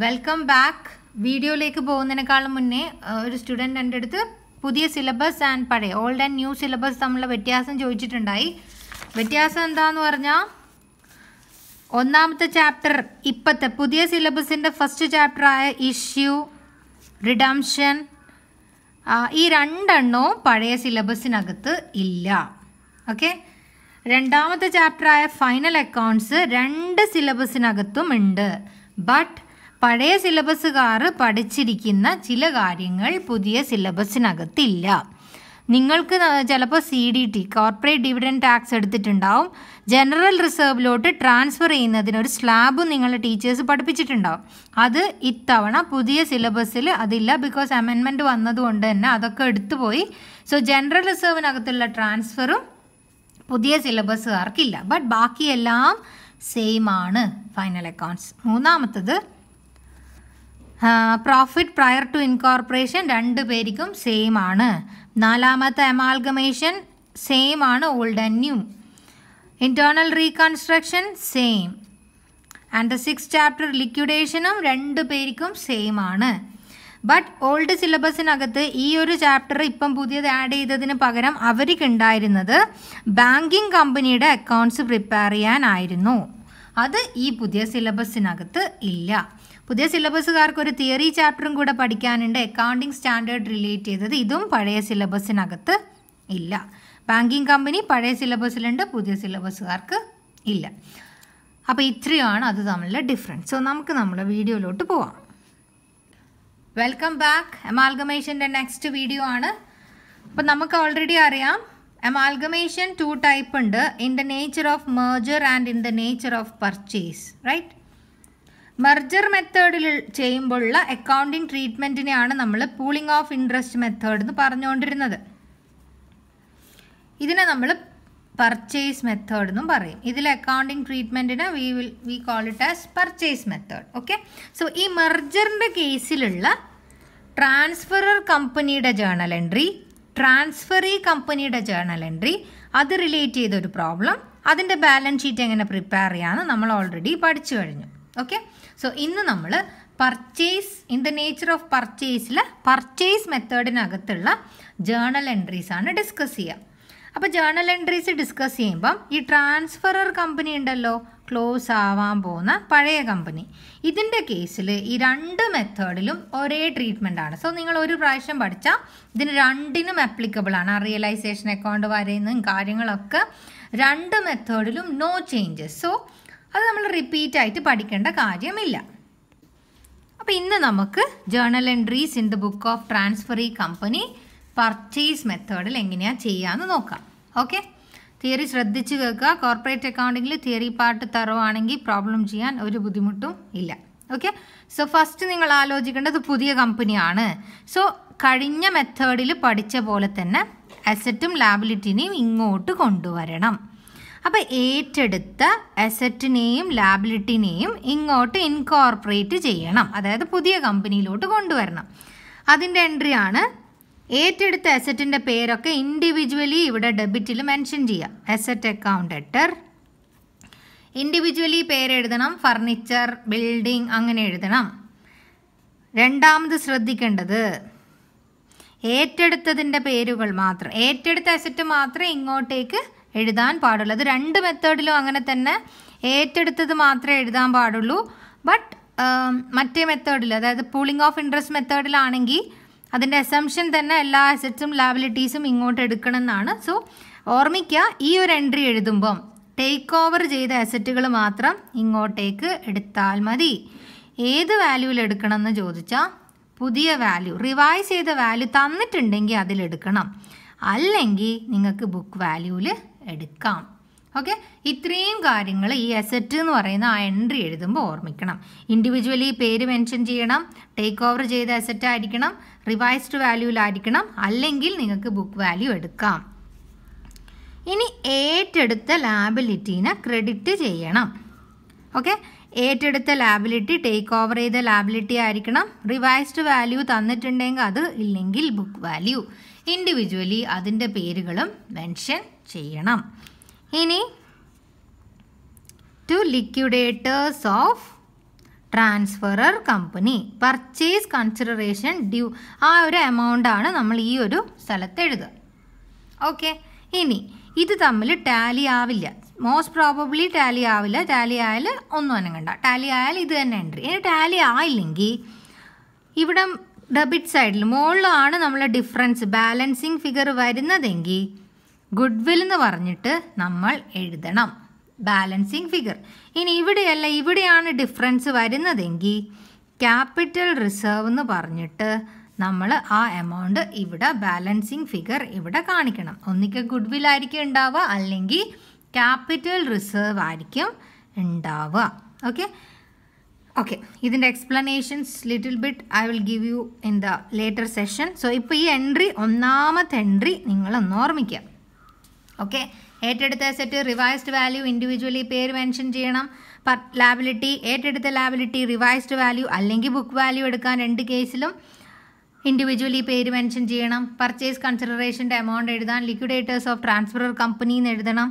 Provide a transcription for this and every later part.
welcome back വീഡിയോയിലേക്ക് പോകുന്നതിനേക്കാളും മുന്നേ ഒരു സ്റ്റുഡൻ്റ് എൻ്റെ അടുത്ത് പുതിയ സിലബസ് ആൻഡ് പഴയ ഓൾഡ് ആൻഡ് ന്യൂ സിലബസ് തമ്മിലുള്ള വ്യത്യാസം ചോദിച്ചിട്ടുണ്ടായി വ്യത്യാസം എന്താണെന്ന് പറഞ്ഞാൽ ഒന്നാമത്തെ ചാപ്റ്റർ ഇപ്പോഴത്തെ പുതിയ സിലബസിൻ്റെ ഫസ്റ്റ് ചാപ്റ്ററായ ഇഷ്യൂ റിഡംഷൻ ഈ രണ്ടെണ്ണവും പഴയ സിലബസിനകത്ത് ഇല്ല ഓക്കെ രണ്ടാമത്തെ ചാപ്റ്ററായ ഫൈനൽ അക്കൗണ്ട്സ് രണ്ട് സിലബസിനകത്തും ഉണ്ട് ബട്ട് പഴയ സിലബസുകാർ പഠിച്ചിരിക്കുന്ന ചില കാര്യങ്ങൾ പുതിയ സിലബസിനകത്തില്ല നിങ്ങൾക്ക് ചിലപ്പോൾ C D T corporate dividend tax എടുത്തിട്ടുണ്ടാവും ജനറൽ റിസർവിലോട്ട് ട്രാൻസ്ഫർ ചെയ്യുന്നതിനൊരു സ്ലാബ് നിങ്ങളുടെ ടീച്ചേഴ്സ് പഠിപ്പിച്ചിട്ടുണ്ടാവും അത് ഇത്തവണ പുതിയ സിലബസിൽ അതില്ല ബിക്കോസ് അമെൻമെൻറ്റ് വന്നതുകൊണ്ട് തന്നെ അതൊക്കെ എടുത്തുപോയി സോ ജനറൽ റിസർവിനകത്തുള്ള ട്രാൻസ്ഫറും പുതിയ സിലബസുകാർക്കില്ല ബട്ട് ബാക്കിയെല്ലാം സെയിം ആണ് ഫൈനൽ അക്കൗണ്ട്സ് മൂന്നാമത്തത് പ്രോഫിറ്റ് പ്രയർ ടു ഇൻകോർപ്പറേഷൻ രണ്ട് പേർക്കും സെയിം ആണ് നാലാമത്തെ അമാൽഗമേഷൻ സെയിം ആണ് old and new internal reconstruction same and the six chapter ലിക്വിഡേഷനും രണ്ട് പേർക്കും സെയിം ആണ് ബട്ട് ഓൾഡ് സിലബസിനകത്ത് ഈ ഒരു ചാപ്റ്റർ ഇപ്പം പുതിയത് ആഡ് ചെയ്തതിന് പകരം അവർക്കുണ്ടായിരുന്നത് ബാങ്കിങ് കമ്പനിയുടെ അക്കൗണ്ട്സ് പ്രിപ്പയർ ചെയ്യാനായിരുന്നു അത് ഈ പുതിയ സിലബസിനകത്ത് ഇല്ല പുതിയ സിലബസുകാർക്ക് ഒരു തിയറി ചാപ്റ്ററും കൂടെ പഠിക്കാനുണ്ട് അക്കൗണ്ടിങ് സ്റ്റാൻഡേർഡ് റിലേറ്റ് ചെയ്തത് ഇതും പഴയ സിലബസിനകത്ത് ഇല്ല ബാങ്കിങ് കമ്പനി പഴയ സിലബസിലുണ്ട് പുതിയ സിലബസുകാർക്ക് ഇല്ല അപ്പോൾ ഇത്രയാണ് അത് തമ്മിലുള്ള ഡിഫറൻസ് സോ നമുക്ക് നമ്മുടെ വീഡിയോയിലോട്ട് പോവാം വെൽക്കം ബാക്ക് എമാൽഗമേഷൻ്റെ നെക്സ്റ്റ് വീഡിയോ ആണ് അപ്പോൾ നമുക്ക് ഓൾറെഡി അറിയാം എമാൽഗമേഷൻ ടു ടൈപ്പ് ഉണ്ട് in the nature of merger and in the nature of purchase right merger മെത്തേഡിൽ ചെയ്യുമ്പോഴുള്ള അക്കൗണ്ടിങ് ട്രീറ്റ്മെൻറ്റിനെയാണ് നമ്മൾ പൂളിംഗ് ഓഫ് ഇൻട്രസ്റ്റ് മെത്തേഡ് എന്ന് പറഞ്ഞുകൊണ്ടിരുന്നത് ഇതിനെ നമ്മൾ പർച്ചേസ് മെത്തേഡ് എന്നും പറയും ഇതിൽ അക്കൗണ്ടിങ് ട്രീറ്റ്മെൻറ്റിന് we will we call it as purchase method okay so ഈ മെർജറിൻ്റെ കേസിലുള്ള ട്രാൻസ്ഫറർ കമ്പനിയുടെ ജേണൽ എൻട്രി ട്രാൻസ്ഫറി കമ്പനിയുടെ ജേണൽ എൻട്രി അത് റിലേറ്റ് ചെയ്തൊരു പ്രോബ്ലം അതിൻ്റെ ബാലൻസ് ഷീറ്റ് എങ്ങനെ പ്രിപ്പയർ ചെയ്യാമെന്ന് നമ്മൾ ഓൾറെഡി പഠിച്ചു കഴിഞ്ഞു ഓക്കെ സോ ഇന്ന് നമ്മൾ purchase in the nature of പർച്ചേസിൽ പർച്ചേസ് മെത്തേഡിനകത്തുള്ള ജേണൽ എൻട്രീസ് ആണ് ഡിസ്കസ് ചെയ്യുക അപ്പോൾ ജേണൽ എൻട്രീസ് ഡിസ്കസ് ചെയ്യുമ്പം ഈ ട്രാൻസ്ഫറർ കമ്പനി ഉണ്ടല്ലോ ക്ലോസ് ആവാൻ പോകുന്ന പഴയ കമ്പനി ഇതിൻ്റെ കേസിൽ ഈ രണ്ട് മെത്തേഡിലും ഒരേ ട്രീറ്റ്മെൻ്റ് ആണ് സോ നിങ്ങൾ ഒരു പ്രാവശ്യം പഠിച്ചാൽ ഇതിന് രണ്ടിനും അപ്ലിക്കബിൾ ആണ് ആ റിയലൈസേഷൻ അക്കൗണ്ട് വരയുന്നതും കാര്യങ്ങളൊക്കെ രണ്ട് മെത്തേഡിലും നോ ചേഞ്ചസ് സോ അത് നമ്മൾ റിപ്പീറ്റ് ആയിട്ട് പഠിക്കേണ്ട കാര്യമില്ല അപ്പോൾ ഇന്ന് നമുക്ക് journal entries in the book of transferee company purchase മെത്തേഡിൽ എങ്ങനെയാണ് ചെയ്യാമെന്ന് നോക്കാം ഓക്കെ തിയറി ശ്രദ്ധിച്ചു കേൾക്കുക കോർപ്പറേറ്റ് അക്കൗണ്ടിങ്ങിൽ തിയറി പാർട്ട് തറവാണെങ്കിൽ പ്രോബ്ലം ചെയ്യാൻ ഒരു ബുദ്ധിമുട്ടും ഇല്ല ഓക്കെ സോ ഫസ്റ്റ് നിങ്ങൾ ആലോചിക്കേണ്ടത് പുതിയ കമ്പനിയാണ് സോ കഴിഞ്ഞ മെത്തേഡിൽ പഠിച്ച പോലെ തന്നെ അസറ്റും ലാബിലിറ്റിനെയും ഇങ്ങോട്ട് കൊണ്ടുവരണം അപ്പോൾ ഏറ്റെടുത്ത അസറ്റിനെയും ലാബിലിറ്റിനെയും ഇങ്ങോട്ട് ഇൻകോർപ്പറേറ്റ് ചെയ്യണം അതായത് പുതിയ കമ്പനിയിലോട്ട് കൊണ്ടുവരണം അതിൻ്റെ എൻട്രി ആണ് ഏറ്റെടുത്ത അസറ്റിൻ്റെ പേരൊക്കെ ഇൻഡിവിജ്വലി ഇവിടെ ഡെബിറ്റിൽ മെൻഷൻ ചെയ്യാം അസറ്റ് അക്കൗണ്ട് എട്ടർ ഇൻഡിവിജ്വലി പേരെഴുതണം ഫർണിച്ചർ ബിൽഡിംഗ് അങ്ങനെ എഴുതണം രണ്ടാമത് ശ്രദ്ധിക്കേണ്ടത് ഏറ്റെടുത്തതിൻ്റെ പേരുകൾ മാത്രം ഏറ്റെടുത്ത അസറ്റ് മാത്രമേ ഇങ്ങോട്ടേക്ക് എഴുതാൻ പാടുള്ളൂ അത് രണ്ട് മെത്തേഡിലും അങ്ങനെ തന്നെ ഏറ്റെടുത്തത് മാത്രമേ എഴുതാൻ പാടുള്ളൂ ബട്ട് മറ്റേ മെത്തേഡിൽ അതായത് പൂളിംഗ് ഓഫ് ഇൻട്രസ്റ്റ് മെത്തേഡിലാണെങ്കിൽ അതിൻ്റെ അസംഷൻ തന്നെ എല്ലാ അസറ്റ്സും ലാബിലിറ്റീസും ഇങ്ങോട്ട് എടുക്കണം എന്നാണ് സോ ഓർമ്മിക്കുക ഈ ഒരു എൻട്രി എഴുതുമ്പം ടേക്ക് ഓവർ ചെയ്ത അസറ്റുകൾ മാത്രം ഇങ്ങോട്ടേക്ക് എടുത്താൽ മതി ഏത് വാല്യൂവിൽ എടുക്കണം എന്ന് ചോദിച്ചാൽ പുതിയ വാല്യൂ റിവൈസ് ചെയ്ത വാല്യൂ തന്നിട്ടുണ്ടെങ്കിൽ അതിലെടുക്കണം അല്ലെങ്കിൽ നിങ്ങൾക്ക് ബുക്ക് വാല്യൂവിൽ എടുക്കാം ഓക്കെ ഇത്രയും കാര്യങ്ങൾ ഈ അസറ്റ് എന്ന് പറയുന്ന ആ എൻട്രി എഴുതുമ്പോൾ ഓർമ്മിക്കണം ഇൻഡിവിജ്വലി പേര് മെൻഷൻ ചെയ്യണം ടേക്ക് ഓവർ ചെയ്ത അസറ്റ് ആയിരിക്കണം റിവൈസ്ഡ് വാല്യൂലായിരിക്കണം അല്ലെങ്കിൽ നിങ്ങൾക്ക് ബുക്ക് വാല്യൂ എടുക്കാം ഇനി ഏറ്റെടുത്ത ലാബിലിറ്റീനെ ക്രെഡിറ്റ് ചെയ്യണം ഓക്കെ ഏറ്റെടുത്ത ലാബിലിറ്റി ടേക്ക് ഓവർ ചെയ്ത ലാബിലിറ്റി ആയിരിക്കണം റിവൈസ്ഡ് വാല്യൂ തന്നിട്ടുണ്ടെങ്കിൽ അത് ഇല്ലെങ്കിൽ ബുക്ക് വാല്യൂ ഇൻഡിവിജ്വലി അതിൻ്റെ പേരുകളും മെൻഷൻ ചെയ്യണം ഇനി to liquidators of transferor company purchase consideration due ആ ഒരു ആണ് നമ്മൾ ഈ ഒരു സ്ഥലത്ത് എഴുതുക ഓക്കെ ഇനി ഇത് തമ്മിൽ ടാലി ആവില്ല മോസ്റ്റ് പ്രോബബ്ലി ടാലി ആവില്ല ടാലി ആയാൽ ഒന്നും അനങ്ങണ്ട ടാലി ആയാൽ ഇത് തന്നെ ഉണ്ട് ഇനി ടാലി ആയില്ലെങ്കിൽ ഇവിടെ ഡെബിറ്റ് സൈഡിൽ മുകളിലാണ് നമ്മൾ ഡിഫറൻസ് ബാലൻസിങ് ഫിഗർ വരുന്നതെങ്കിൽ ഗുഡ് വിൽ എന്ന് പറഞ്ഞിട്ട് നമ്മൾ എഴുതണം ബാലൻസിങ് ഫിഗർ ഇനി ഇവിടെയല്ല ഇവിടെയാണ് ഡിഫറൻസ് വരുന്നതെങ്കിൽ ക്യാപിറ്റൽ റിസർവ് എന്ന് പറഞ്ഞിട്ട് നമ്മൾ ആ എമൗണ്ട് ഇവിടെ ബാലൻസിങ് ഫിഗർ ഇവിടെ കാണിക്കണം ഒന്നിക്കൽ ഗുഡ് വിൽ ആയിരിക്കും ഉണ്ടാവുക അല്ലെങ്കിൽ ക്യാപിറ്റൽ റിസർവ് ആയിരിക്കും ഉണ്ടാവുക ഓക്കെ ഓക്കെ ഇതിൻ്റെ explanations little bit I will give you in the later session so ഇപ്പോൾ ഈ എൻട്രി ഒന്നാമത്തെ എൻട്രി നിങ്ങളൊന്ന് ഓർമ്മിക്കുക ഓക്കെ ഏറ്റെടുത്ത അസറ്റ് റിവൈസ്ഡ് വാല്യൂ ഇൻഡിവിജ്വലി പേര് മെൻഷൻ ചെയ്യണം ലാബിലിറ്റി ഏറ്റെടുത്ത ലാബിലിറ്റി റിവൈസ്ഡ് വാല്യൂ അല്ലെങ്കിൽ ബുക്ക് വാല്യൂ എടുക്കാൻ രണ്ട് കേസിലും ഇൻഡിവിജ്വലി പേര് മെൻഷൻ ചെയ്യണം പർച്ചേസ് കൺസിഡറേഷൻ്റെ എമൗണ്ട് എഴുതാൻ ലിക്വിഡേറ്റേഴ്സ് ഓഫ് ട്രാൻസ്ഫറർ കമ്പനി എന്ന് എഴുതണം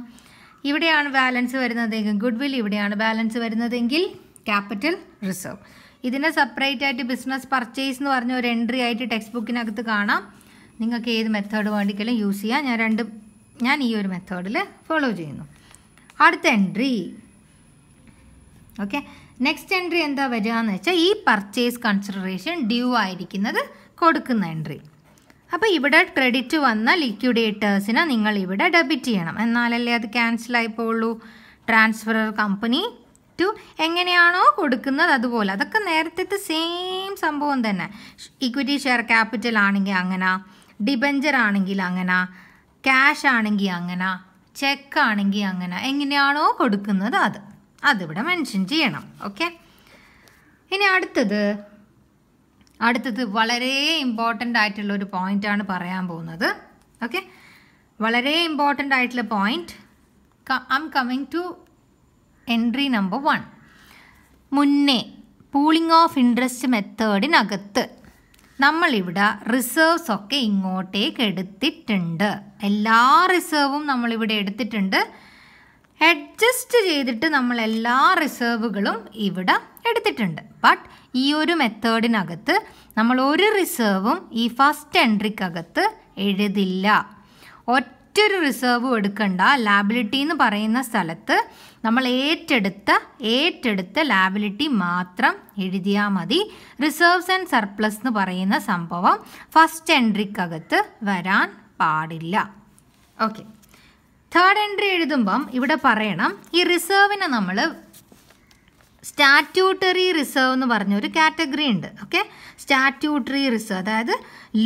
ഇവിടെയാണ് ബാലൻസ് വരുന്നതെങ്കിൽ ഗുഡ് വിൽ ഇവിടെയാണ് ബാലൻസ് വരുന്നതെങ്കിൽ ക്യാപിറ്റൽ റിസർവ് ഇതിനെ സെപ്പറേറ്റ് ആയിട്ട് ബിസിനസ് പർച്ചേസ് എന്ന് പറഞ്ഞ ഒരു എൻട്രി ആയിട്ട് ടെക്സ്റ്റ് ബുക്കിനകത്ത് കാണാം നിങ്ങൾക്ക് ഏത് മെത്തേഡ് വേണ്ടിക്കലും യൂസ് ചെയ്യാം ഞാൻ രണ്ട് ഞാൻ ഈ ഒരു മെത്തേഡിൽ ഫോളോ ചെയ്യുന്നു അടുത്ത എൻട്രി ഓക്കെ നെക്സ്റ്റ് എൻട്രി എന്താ വരിക എന്ന് വെച്ചാൽ ഈ പർച്ചേസ് കൺസിഡറേഷൻ ഡ്യൂ ആയിരിക്കുന്നത് കൊടുക്കുന്ന എൻട്രി അപ്പോൾ ഇവിടെ ക്രെഡിറ്റ് വന്ന ലിക്വിഡേറ്റേഴ്സിനെ നിങ്ങൾ ഇവിടെ ഡെബിറ്റ് ചെയ്യണം എന്നാലല്ലേ അത് ക്യാൻസൽ ആയിപ്പോളൂ ട്രാൻസ്ഫർ കമ്പനി ടു എങ്ങനെയാണോ കൊടുക്കുന്നത് അതുപോലെ അതൊക്കെ നേരത്തെ സെയിം സംഭവം തന്നെ ഇക്വിറ്റി ഷെയർ ക്യാപിറ്റൽ ആണെങ്കിൽ അങ്ങനെ ഡിബഞ്ചർ ആണെങ്കിൽ അങ്ങനെ ക്യാഷ് ആണെങ്കിൽ അങ്ങനെ ചെക്ക് ആണെങ്കിൽ അങ്ങനെ എങ്ങനെയാണോ കൊടുക്കുന്നത് അത് അതിവിടെ മെൻഷൻ ചെയ്യണം ഓക്കെ ഇനി അടുത്തത് അടുത്തത് വളരെ ഇമ്പോർട്ടൻ്റ് ആയിട്ടുള്ള ഒരു പോയിൻ്റാണ് പറയാൻ പോകുന്നത് ഓക്കെ വളരെ ഇമ്പോർട്ടൻ്റ് ആയിട്ടുള്ള point I am coming to entry number one മുന്നേ പൂളിംഗ് ഓഫ് ഇൻട്രസ്റ്റ് മെത്തേഡിനകത്ത് നമ്മളിവിടെ റിസർവ്സ് ഒക്കെ ഇങ്ങോട്ടേക്ക് എടുത്തിട്ടുണ്ട് എല്ലാ റിസർവും നമ്മളിവിടെ എടുത്തിട്ടുണ്ട് അഡ്ജസ്റ്റ് ചെയ്തിട്ട് നമ്മൾ എല്ലാ റിസർവുകളും ഇവിടെ എടുത്തിട്ടുണ്ട് ബട്ട് ഈ ഒരു മെത്തേഡിനകത്ത് നമ്മൾ ഒരു റിസർവും ഈ ഫസ്റ്റ് എൻട്രിക്കകത്ത് എഴുതില്ല ഒറ്റ മറ്റൊരു റിസർവ് എടുക്കണ്ട ലാബിലിറ്റി എന്ന് പറയുന്ന സ്ഥലത്ത് നമ്മൾ ഏറ്റെടുത്ത ഏറ്റെടുത്ത ലാബിലിറ്റി മാത്രം എഴുതിയാൽ മതി റിസർവ്സ് ആൻഡ് സർപ്ലസ് എന്ന് പറയുന്ന സംഭവം ഫസ്റ്റ് എൻട്രിക്കകത്ത് വരാൻ പാടില്ല ഓക്കെ തേർഡ് എൻട്രി എഴുതുമ്പം ഇവിടെ പറയണം ഈ റിസർവിനെ നമ്മൾ സ്റ്റാറ്റ്യൂട്ടറി റിസർവ് എന്ന് പറഞ്ഞൊരു കാറ്റഗറി ഉണ്ട് ഓക്കെ സ്റ്റാറ്റ്യൂട്ടറി റിസർവ് അതായത്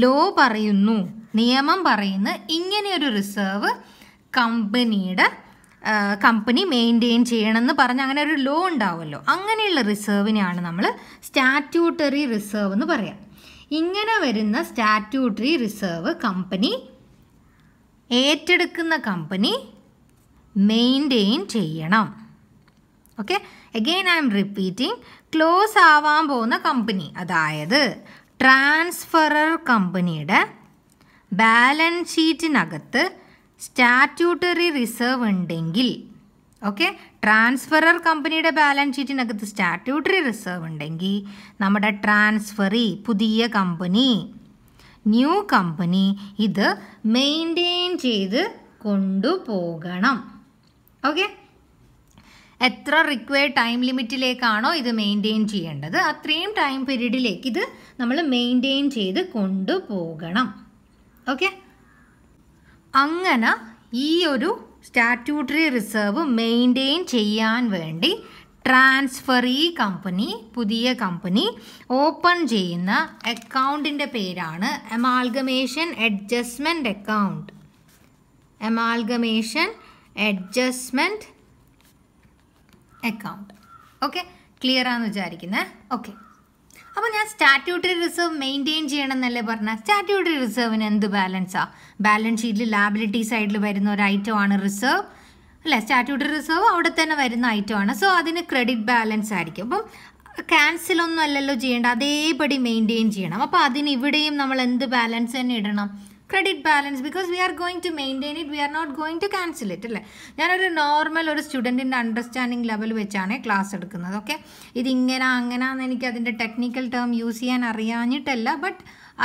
ലോ പറയുന്നു നിയമം പറയുന്ന ഇങ്ങനെയൊരു റിസർവ് കമ്പനിയുടെ കമ്പനി മെയിൻറ്റെയിൻ ചെയ്യണമെന്ന് പറഞ്ഞ് അങ്ങനെ ഒരു ലോ ഉണ്ടാവുമല്ലോ അങ്ങനെയുള്ള റിസർവിനെയാണ് നമ്മൾ സ്റ്റാറ്റ്യൂട്ടറി റിസർവ് എന്ന് പറയാം ഇങ്ങനെ വരുന്ന സ്റ്റാറ്റ്യൂട്ടറി റിസർവ് കമ്പനി ഏറ്റെടുക്കുന്ന കമ്പനി മെയിൻറ്റെയിൻ ചെയ്യണം okay again I am repeating close ആവാൻ പോകുന്ന കമ്പനി അതായത് ട്രാൻസ്ഫറർ കമ്പനിയുടെ ബാലൻസ് ഷീറ്റിനകത്ത് സ്റ്റാറ്റ്യൂട്ടറി റിസർവ് ഉണ്ടെങ്കിൽ ഓക്കെ ട്രാൻസ്ഫറർ കമ്പനിയുടെ ബാലൻസ് ഷീറ്റിനകത്ത് സ്റ്റാറ്റ്യൂട്ടറി റിസർവ് ഉണ്ടെങ്കിൽ നമ്മുടെ ട്രാൻസ്ഫറി പുതിയ കമ്പനി ന്യൂ കമ്പനി ഇത് മെയിൻറ്റെയിൻ ചെയ്ത് കൊണ്ടുപോകണം ഓക്കെ എത്ര റിക്വയർഡ് ടൈം ലിമിറ്റിലേക്കാണോ ഇത് മെയിൻറ്റെയിൻ ചെയ്യേണ്ടത് അത്രയും ടൈം പീരീഡിലേക്ക് ഇത് നമ്മൾ മെയിൻറ്റെയിൻ ചെയ്ത് കൊണ്ടുപോകണം ഓക്കെ അങ്ങനെ ഈ ഒരു സ്റ്റാറ്റ്യൂട്ടറി റിസർവ് മെയിൻറ്റെയിൻ ചെയ്യാൻ വേണ്ടി ട്രാൻസ്ഫറി കമ്പനി പുതിയ കമ്പനി ഓപ്പൺ ചെയ്യുന്ന അക്കൗണ്ടിൻ്റെ പേരാണ് amalgamation adjustment account amalgamation adjustment account okay clear ആണെന്ന് വിചാരിക്കുന്നത് ഓക്കെ അപ്പോൾ ഞാൻ സ്റ്റാറ്റ്യൂട്ടറി റിസർവ് മെയിൻറ്റെയിൻ ചെയ്യണം എന്നല്ലേ പറഞ്ഞാൽ സ്റ്റാറ്റ്യൂട്ടറി റിസർവിന് എന്ത് ബാലൻസാ ബാലൻസ് ഷീറ്റിൽ ലാബിലിറ്റി സൈഡിൽ വരുന്ന ഒരു ഐറ്റം ആണ് റിസർവ് അല്ലേ സ്റ്റാറ്റ്യൂട്ടറി റിസർവ് അവിടെ തന്നെ വരുന്ന ഐറ്റം ആണ് സോ അതിന് ക്രെഡിറ്റ് ബാലൻസ് ആയിരിക്കും അപ്പം ക്യാൻസൽ ഒന്നും അല്ലല്ലോ ചെയ്യേണ്ട അതേപടി മെയിൻറ്റെയിൻ ചെയ്യണം അപ്പോൾ അതിന് ഇവിടെയും നമ്മൾ എന്ത് ബാലൻസ് തന്നെ ഇടണം credit balance because we are going to maintain it we are not going to cancel it അല്ലേ ഞാനൊരു നോർമൽ ഒരു സ്റ്റുഡൻറ്റിൻ്റെ അണ്ടർസ്റ്റാൻഡിങ് ലെവൽ വെച്ചാണ് ക്ലാസ് എടുക്കുന്നത് ഓക്കെ ഇതിങ്ങനെ അങ്ങനെ എന്ന് എനിക്ക് അതിൻ്റെ ടെക്നിക്കൽ ടേം യൂസ് ചെയ്യാൻ അറിയാഞ്ഞിട്ടല്ല but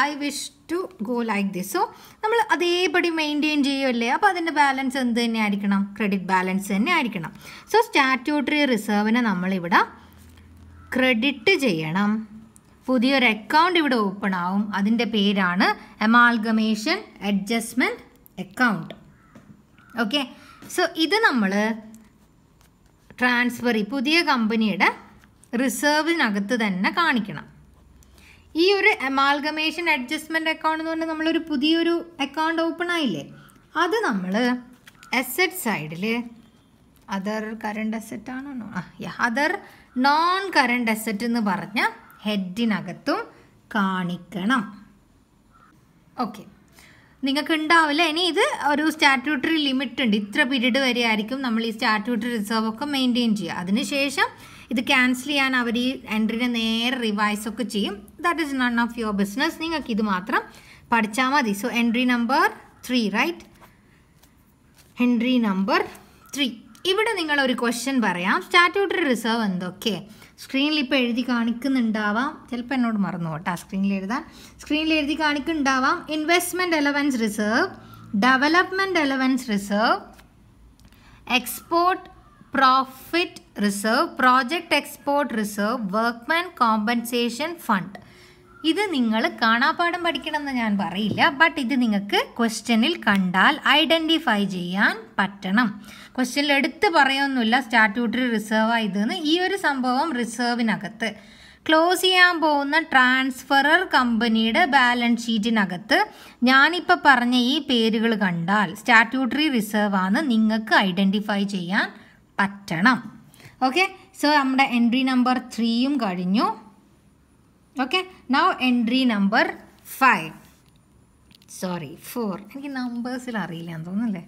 I wish to go like this so നമ്മൾ അതേപടി മെയിൻറ്റെയിൻ ചെയ്യുമല്ലേ അപ്പോൾ അതിൻ്റെ ബാലൻസ് എന്ത് തന്നെ ആയിരിക്കണം ക്രെഡിറ്റ് ബാലൻസ് തന്നെ ആയിരിക്കണം സോ സ്റ്റാറ്റ്യൂട്ടറി റിസർവിനെ നമ്മളിവിടെ ക്രെഡിറ്റ് ചെയ്യണം പുതിയൊരു അക്കൗണ്ട് ഇവിടെ ഓപ്പൺ ആവും അതിൻ്റെ പേരാണ് amalgamation adjustment account okay so ഇത് നമ്മൾ ട്രാൻസ്ഫർ പുതിയ കമ്പനിയുടെ റിസർവിനകത്ത് തന്നെ കാണിക്കണം ഈ ഒരു എമാൽഗമേഷൻ അഡ്ജസ്റ്റ്മെൻറ്റ് അക്കൗണ്ട് എന്ന് പറഞ്ഞാൽ നമ്മളൊരു പുതിയൊരു അക്കൗണ്ട് ഓപ്പൺ ആയില്ലേ അത് നമ്മൾ അസറ്റ് സൈഡിൽ അതർ കറണ്ട് അസറ്റ് ആണോ ആ അതർ നോൺ കറണ്ട് അസറ്റ് എന്ന് പറഞ്ഞ ഹെഡിനകത്തും കാണിക്കണം ഓക്കെ നിങ്ങൾക്ക് ഉണ്ടാവില്ല ഇനി ഇത് ഒരു സ്റ്റാറ്റ്യൂട്ടറി ലിമിറ്റ് ഉണ്ട് ഇത്ര പീരീഡ് വരെ ആയിരിക്കും നമ്മൾ ഈ സ്റ്റാറ്റ്യൂട്ടറി റിസർവ് ഒക്കെ മെയിൻറ്റെയിൻ ചെയ്യുക അതിനുശേഷം ഇത് ക്യാൻസൽ ചെയ്യാൻ അവർ ഈ എൻട്രിനെ നേരെ റിവൈസ് ഒക്കെ ചെയ്യും that is none of your business നിങ്ങൾക്ക് ഇത് മാത്രം പഠിച്ചാൽ മതി so entry number three right entry number three ഇവിടെ നിങ്ങളൊരു ക്വസ്റ്റ്യൻ പറയാം സ്റ്റാറ്റ്യൂട്ടറി റിസർവ് എന്തൊക്കെ സ്ക്രീനിൽ ഇപ്പോൾ എഴുതി കാണിക്കുന്നുണ്ടാവാം ചിലപ്പോൾ എന്നോട് മറന്നു കേട്ടോ സ്ക്രീനിൽ എഴുതാൻ സ്ക്രീനിൽ എഴുതി കാണിക്കുന്നുണ്ടാവാം investment allowance reserve development allowance reserve export profit reserve project export reserve workman compensation fund ഇത് നിങ്ങൾ കാണാപാഠം പഠിക്കണമെന്ന് ഞാൻ പറയില്ല ബട്ട് ഇത് നിങ്ങൾക്ക് ക്വസ്റ്റ്യനിൽ കണ്ടാൽ ഐഡൻറ്റിഫൈ ചെയ്യാൻ പറ്റണം ക്വസ്റ്റ്യനിൽ എടുത്ത് പറയൊന്നുമില്ല സ്റ്റാറ്റ്യൂട്ടറി റിസർവാണ് ഇതെന്ന് ഈ ഒരു സംഭവം റിസേർവിനകത്ത് ക്ലോസ് ചെയ്യാൻ പോകുന്ന ട്രാൻസ്ഫറർ കമ്പനിയുടെ ബാലൻസ് ഷീറ്റിനകത്ത് ഞാനിപ്പോൾ പറഞ്ഞ ഈ പേരുകൾ കണ്ടാൽ സ്റ്റാറ്റ്യൂട്ടറി ആണ് നിങ്ങൾക്ക് ഐഡൻറ്റിഫൈ ചെയ്യാൻ പറ്റണം ഓക്കെ സോ നമ്മുടെ എൻട്രി നമ്പർ ത്രീയും കഴിഞ്ഞു okay now entry number five sorry four എനിക്ക് നമ്പേഴ്സിൽ അറിയില്ല എന്ന് തോന്നുന്നല്ലേ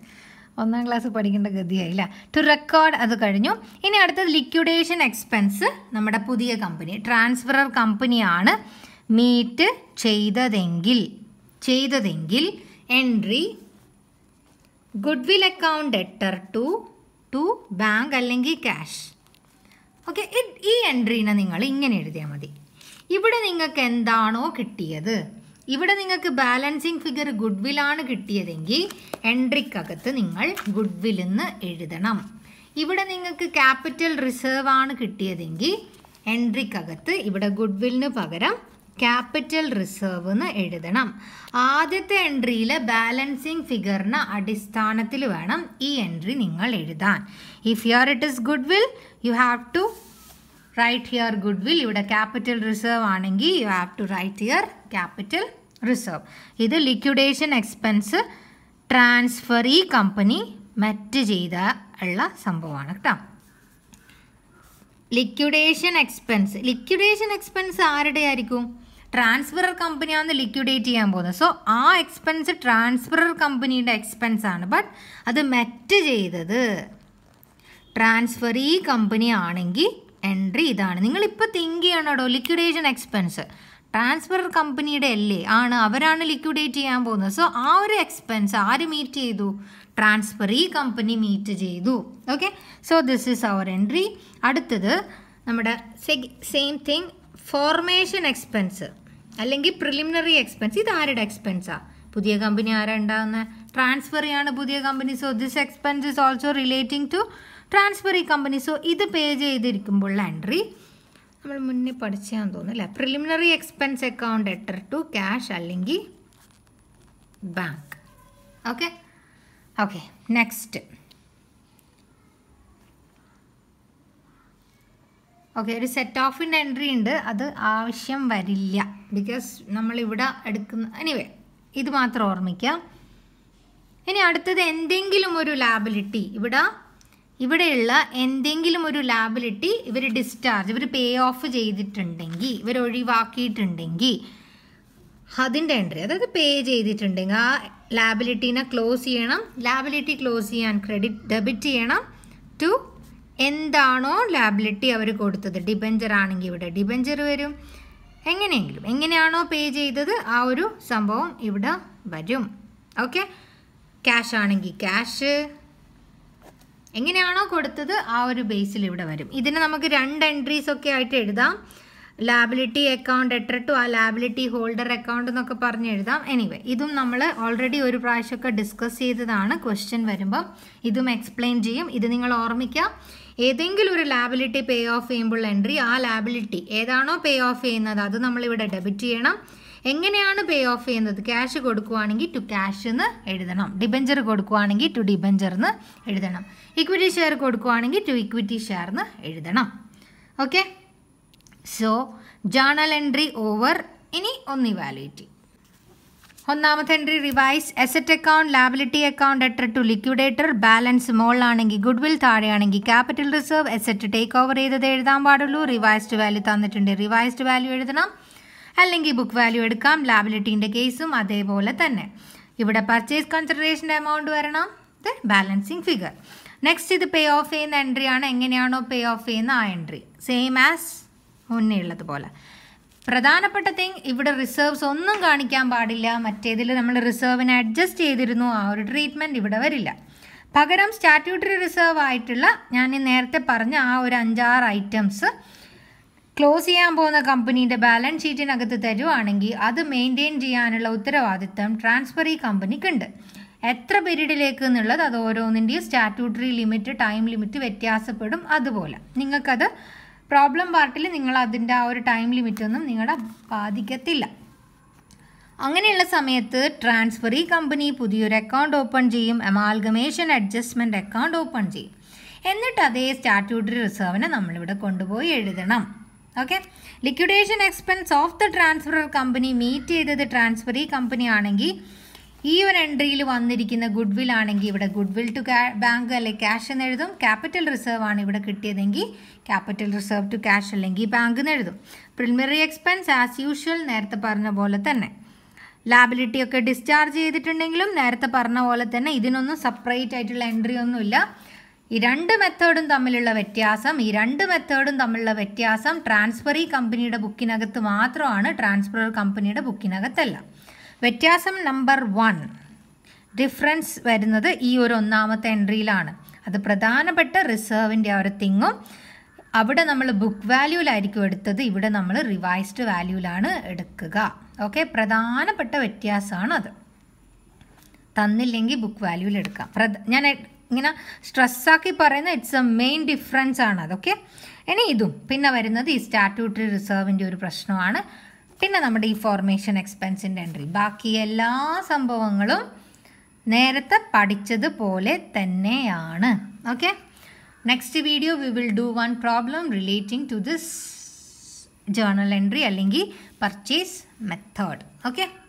ഒന്നാം ക്ലാസ് പഠിക്കേണ്ട ഗതിയായില്ല ടു റെക്കോർഡ് അത് കഴിഞ്ഞു ഇനി അടുത്തത് ലിക്വിഡേഷൻ എക്സ്പെൻസ് നമ്മുടെ പുതിയ കമ്പനി ട്രാൻസ്ഫറർ കമ്പനിയാണ് മീറ്റ് ചെയ്തതെങ്കിൽ ചെയ്തതെങ്കിൽ entry goodwill account debtor to to bank അല്ലെങ്കിൽ ക്യാഷ് ഓക്കെ ഈ എൻട്രീനെ നിങ്ങൾ ഇങ്ങനെ എഴുതിയാൽ മതി ഇവിടെ നിങ്ങൾക്ക് എന്താണോ കിട്ടിയത് ഇവിടെ നിങ്ങൾക്ക് ബാലൻസിങ് ഫിഗർ ഗുഡ് വില്ലാണ് കിട്ടിയതെങ്കിൽ എൻട്രിക്കകത്ത് നിങ്ങൾ ഗുഡ് വില്ലെന്ന് എഴുതണം ഇവിടെ നിങ്ങൾക്ക് ക്യാപിറ്റൽ റിസർവ് ആണ് കിട്ടിയതെങ്കിൽ എൻട്രിക്കകത്ത് ഇവിടെ ഗുഡ് വില്ലിന് പകരം ക്യാപിറ്റൽ റിസർവ് എന്ന് എഴുതണം ആദ്യത്തെ എൻട്രിയിൽ ബാലൻസിങ് ഫിഗറിന് അടിസ്ഥാനത്തിൽ വേണം ഈ എൻട്രി നിങ്ങൾ എഴുതാൻ if your it is goodwill you have to write here goodwill ഇവിടെ ക്യാപിറ്റൽ റിസർവ് ആണെങ്കിൽ you have to write here capital reserve ഇത് ലിക്വിഡേഷൻ എക്സ്പെൻസ് ട്രാൻസ്ഫർ ഈ കമ്പനി മറ്റ് ചെയ്ത ഉള്ള സംഭവമാണ് കേട്ടോ ലിക്വിഡേഷൻ എക്സ്പെൻസ് ലിക്വിഡേഷൻ എക്സ്പെൻസ് ആരുടെ ആയിരിക്കും ട്രാൻസ്ഫറർ കമ്പനിയാണ് ലിക്വിഡേറ്റ് ചെയ്യാൻ പോകുന്നത് സോ ആ എക്സ്പെൻസ് ട്രാൻസ്ഫറർ കമ്പനിയുടെ എക്സ്പെൻസ് ആണ് ബട്ട് അത് മെറ്റ് ചെയ്തത് ട്രാൻസ്ഫർ ഈ കമ്പനി ആണെങ്കിൽ എൻട്രി ഇതാണ് നിങ്ങൾ ഇപ്പോൾ തിങ്ക് കേട്ടോ ലിക്വിഡേഷൻ എക്സ്പെൻസ് ട്രാൻസ്ഫർ കമ്പനിയുടെ അല്ലേ ആണ് അവരാണ് ലിക്വിഡേറ്റ് ചെയ്യാൻ പോകുന്നത് സോ ആ ഒരു എക്സ്പെൻസ് ആര് മീറ്റ് ചെയ്തു ട്രാൻസ്ഫർ ഈ കമ്പനി മീറ്റ് ചെയ്തു okay so this is our entry അടുത്തത് നമ്മുടെ സെയിം തിങ് ഫോർമേഷൻ എക്സ്പെൻസ് അല്ലെങ്കിൽ പ്രിലിമിനറി എക്സ്പെൻസ് ഇത് ആരുടെ എക്സ്പെൻസാണ് പുതിയ കമ്പനി ആരാ ഉണ്ടാകുന്നത് ട്രാൻസ്ഫർ ചെയ്യാണ് പുതിയ company so this expense is also relating to transferee company so ഇത് പേ ചെയ്തിരിക്കുമ്പോഴുള്ള എൻട്രി നമ്മൾ മുന്നേ പഠിച്ചാൽ തോന്നുന്നില്ല പ്രിലിമിനറി എക്സ്പെൻസ് അക്കൗണ്ട് എട്ടർ ടു ക്യാഷ് അല്ലെങ്കിൽ bank okay okay next okay ഒരു സെറ്റ് ഓഫിൻ്റെ എൻട്രി ഉണ്ട് അത് ആവശ്യം വരില്ല ബിക്കോസ് നമ്മളിവിടെ എടുക്കുന്ന എനിവേ ഇത് മാത്രം ഓർമ്മിക്കാം ഇനി അടുത്തത് എന്തെങ്കിലും ഒരു ലാബിലിറ്റി ഇവിടെ ഇവിടെയുള്ള എന്തെങ്കിലും ഒരു ലാബിലിറ്റി ഇവർ ഡിസ്ചാർജ് ഇവർ പേ ഓഫ് ചെയ്തിട്ടുണ്ടെങ്കിൽ ഇവർ ഒഴിവാക്കിയിട്ടുണ്ടെങ്കിൽ അതിൻ്റെ എൻട്രി അതായത് പേ ചെയ്തിട്ടുണ്ടെങ്കിൽ ആ ലാബിലിറ്റീനെ ക്ലോസ് ചെയ്യണം ലാബിലിറ്റി ക്ലോസ് ചെയ്യാൻ ക്രെഡിറ്റ് ഡെബിറ്റ് ചെയ്യണം ടു എന്താണോ ലാബിലിറ്റി അവർ കൊടുത്തത് ഡിബഞ്ചർ ആണെങ്കിൽ ഇവിടെ ഡിബഞ്ചർ വരും എങ്ങനെയെങ്കിലും എങ്ങനെയാണോ പേ ചെയ്തത് ആ ഒരു സംഭവം ഇവിടെ വരും ഓക്കെ ക്യാഷ് ആണെങ്കിൽ ക്യാഷ് എങ്ങനെയാണോ കൊടുത്തത് ആ ഒരു ബേസിൽ ഇവിടെ വരും ഇതിന് നമുക്ക് രണ്ട് എൻട്രീസ് ഒക്കെ ആയിട്ട് എഴുതാം ലാബിലിറ്റി അക്കൗണ്ട് എട്ട് ടു ആ ലാബിലിറ്റി ഹോൾഡർ അക്കൗണ്ട് എന്നൊക്കെ പറഞ്ഞ് എഴുതാം എനിവേ ഇതും നമ്മൾ ഓൾറെഡി ഒരു പ്രാവശ്യമൊക്കെ ഡിസ്കസ് ചെയ്തതാണ് ക്വസ്റ്റ്യൻ വരുമ്പം ഇതും എക്സ്പ്ലെയിൻ ചെയ്യും ഇത് നിങ്ങൾ ഓർമ്മിക്കാം ഏതെങ്കിലും ഒരു ലാബിലിറ്റി പേ ഓഫ് ചെയ്യുമ്പോൾ എൻട്രി ആ ലാബിലിറ്റി ഏതാണോ പേ ഓഫ് ചെയ്യുന്നത് അത് നമ്മളിവിടെ ഡെബിറ്റ് ചെയ്യണം എങ്ങനെയാണ് പേ ഓഫ് ചെയ്യുന്നത് ക്യാഷ് കൊടുക്കുവാണെങ്കിൽ ടു ക്യാഷ് എന്ന് എഴുതണം ഡിബഞ്ചർ കൊടുക്കുവാണെങ്കിൽ ടു ഡിബഞ്ചർ എന്ന് എഴുതണം ഇക്വിറ്റി ഷെയർ കൊടുക്കുവാണെങ്കിൽ ടു ഇക്വിറ്റി ഷെയർ എന്ന് എഴുതണം okay so journal entry over ഇനി ഒന്ന് ഇവാലുവേറ്റ് ഒന്നാമത്തെ entry revise asset account liability account എട്ടർ ടു ലിക്വിഡേറ്റർ ബാലൻസ് മോളിലാണെങ്കിൽ ഗുഡ് വിൽ താഴെയാണെങ്കിൽ capital reserve asset take over ചെയ്തത് എഴുതാൻ പാടുള്ളൂ റിവൈസ്ഡ് വാല്യൂ തന്നിട്ടുണ്ട് റിവൈസ്ഡ് വാല്യൂ എഴുതണം അല്ലെങ്കിൽ ബുക്ക് വാല്യൂ എടുക്കാം ലാബിലിറ്റീൻ്റെ കേസും അതേപോലെ തന്നെ ഇവിടെ പർച്ചേസ് കൺസിഡറേഷൻ്റെ എമൗണ്ട് വരണം ദെൻ ബാലൻസിങ് ഫിഗർ നെക്സ്റ്റ് ഇത് പേ ഓഫ് ചെയ്യുന്ന എൻട്രി ആണ് എങ്ങനെയാണോ പേ ഓഫ് ചെയ്യുന്ന ആ എൻട്രി സെയിം ആസ് മുന്നേ ഉള്ളതുപോലെ പ്രധാനപ്പെട്ട തിങ് ഇവിടെ റിസർവ്സ് ഒന്നും കാണിക്കാൻ പാടില്ല മറ്റേതിൽ നമ്മൾ റിസർവിനെ അഡ്ജസ്റ്റ് ചെയ്തിരുന്നു ആ ഒരു ട്രീറ്റ്മെൻറ്റ് ഇവിടെ വരില്ല പകരം സ്റ്റാറ്റ്യൂട്ടറി റിസർവ് ആയിട്ടുള്ള ഞാൻ നേരത്തെ പറഞ്ഞ ആ ഒരു അഞ്ചാറ് ഐറ്റംസ് ക്ലോസ് ചെയ്യാൻ പോകുന്ന കമ്പനിയുടെ ബാലൻസ് ഷീറ്റിനകത്ത് തരുവാണെങ്കിൽ അത് മെയിൻറ്റെയിൻ ചെയ്യാനുള്ള ഉത്തരവാദിത്തം ട്രാൻസ്ഫർ ഈ കമ്പനിക്കുണ്ട് എത്ര പീരീഡിലേക്ക് എന്നുള്ളത് അത് ഓരോന്നിൻ്റെയും സ്റ്റാറ്റ്യൂട്ടറി ലിമിറ്റ് ടൈം ലിമിറ്റ് വ്യത്യാസപ്പെടും അതുപോലെ നിങ്ങൾക്കത് പ്രോബ്ലം പാർട്ടിൽ നിങ്ങൾ അതിൻ്റെ ആ ഒരു ടൈം ലിമിറ്റൊന്നും നിങ്ങളുടെ ബാധിക്കത്തില്ല അങ്ങനെയുള്ള സമയത്ത് ട്രാൻസ്ഫർ ഈ കമ്പനി പുതിയൊരു അക്കൗണ്ട് ഓപ്പൺ ചെയ്യും അമാൽഗമേഷൻ അഡ്ജസ്റ്റ്മെൻറ്റ് അക്കൗണ്ട് ഓപ്പൺ ചെയ്യും എന്നിട്ട് അതേ സ്റ്റാറ്റ്യൂട്ടറി റിസർവിനെ നമ്മളിവിടെ കൊണ്ടുപോയി എഴുതണം okay liquidation expense of the transfer company meet ചെയ്തത് ട്രാൻസ്ഫറി കമ്പനി ആണെങ്കിൽ ഈ ഒരു എൻട്രിയിൽ വന്നിരിക്കുന്ന ഗുഡ് വിൽ ആണെങ്കിൽ ഇവിടെ ഗുഡ് വിൽ ടു ബാങ്ക് അല്ലെ ക്യാഷ് എന്ന് എഴുതും ക്യാപിറ്റൽ റിസർവ് ആണ് ഇവിടെ കിട്ടിയതെങ്കിൽ ക്യാപിറ്റൽ റിസർവ് ടു ക്യാഷ് അല്ലെങ്കിൽ ബാങ്ക് എന്ന് എഴുതും പ്രിലിമിനറി എക്സ്പെൻസ് ആസ് യൂഷ്വൽ നേരത്തെ പറഞ്ഞ പോലെ തന്നെ ലാബിലിറ്റി ഒക്കെ ഡിസ്ചാർജ് ചെയ്തിട്ടുണ്ടെങ്കിലും നേരത്തെ പറഞ്ഞ പോലെ തന്നെ ഇതിനൊന്നും സെപ്പറേറ്റ് ആയിട്ടുള്ള എൻട്രി ഒന്നുമില്ല ഈ രണ്ട് മെത്തേഡും തമ്മിലുള്ള വ്യത്യാസം ഈ രണ്ട് മെത്തേഡും തമ്മിലുള്ള വ്യത്യാസം ട്രാൻസ്ഫറി കമ്പനിയുടെ ബുക്കിനകത്ത് മാത്രമാണ് ട്രാൻസ്ഫർ കമ്പനിയുടെ ബുക്കിനകത്തല്ല വ്യത്യാസം നമ്പർ വൺ ഡിഫറൻസ് വരുന്നത് ഈ ഒരു ഒന്നാമത്തെ എൻട്രിയിലാണ് അത് പ്രധാനപ്പെട്ട റിസർവിൻ്റെ ആ ഒരു തിങ്ങും അവിടെ നമ്മൾ ബുക്ക് വാല്യൂലായിരിക്കും എടുത്തത് ഇവിടെ നമ്മൾ റിവൈസ്ഡ് വാല്യൂലാണ് എടുക്കുക ഓക്കെ പ്രധാനപ്പെട്ട വ്യത്യാസമാണ് അത് തന്നില്ലെങ്കിൽ ബുക്ക് വാല്യൂലെടുക്കാം പ്രധ ഞാൻ ഇങ്ങനെ സ്ട്രെസ്സാക്കി പറയുന്ന ഇറ്റ്സ് എ മെയിൻ ഡിഫറൻസ് ആണ് അതൊക്കെ ഇനി ഇതും പിന്നെ വരുന്നത് ഈ സ്റ്റാറ്റ്യൂട്ടറി റിസർവിൻ്റെ ഒരു പ്രശ്നമാണ് പിന്നെ നമ്മുടെ ഈ ഫോർമേഷൻ എക്സ്പെൻസിൻ്റെ എൻട്രി ബാക്കി എല്ലാ സംഭവങ്ങളും നേരത്തെ പഠിച്ചതുപോലെ തന്നെയാണ് okay next video we will do one problem relating to this journal entry അല്ലെങ്കിൽ പർച്ചേസ് മെത്തേഡ് ഓക്കെ